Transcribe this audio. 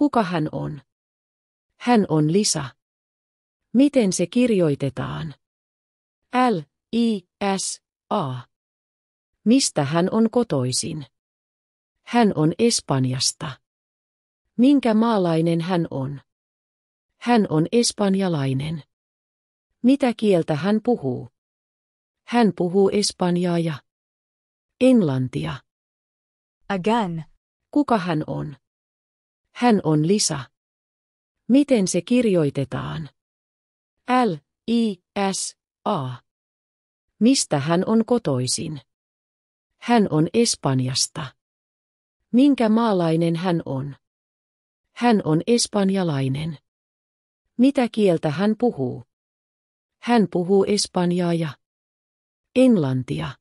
Kuka hän on? Hän on Lisa. Miten se kirjoitetaan? L, I, S, A. Mistä hän on kotoisin? Hän on Espanjasta. Minkä maalainen hän on? Hän on espanjalainen. Mitä kieltä hän puhuu? Hän puhuu espanjaa ja englantia. Again. Kuka hän on? Hän on Lisa. Miten se kirjoitetaan? L, I, S, A. Mistä hän on kotoisin? Hän on Espanjasta. Minkä maalainen hän on? Hän on espanjalainen. Mitä kieltä hän puhuu? Hän puhuu espanjaa ja englantia.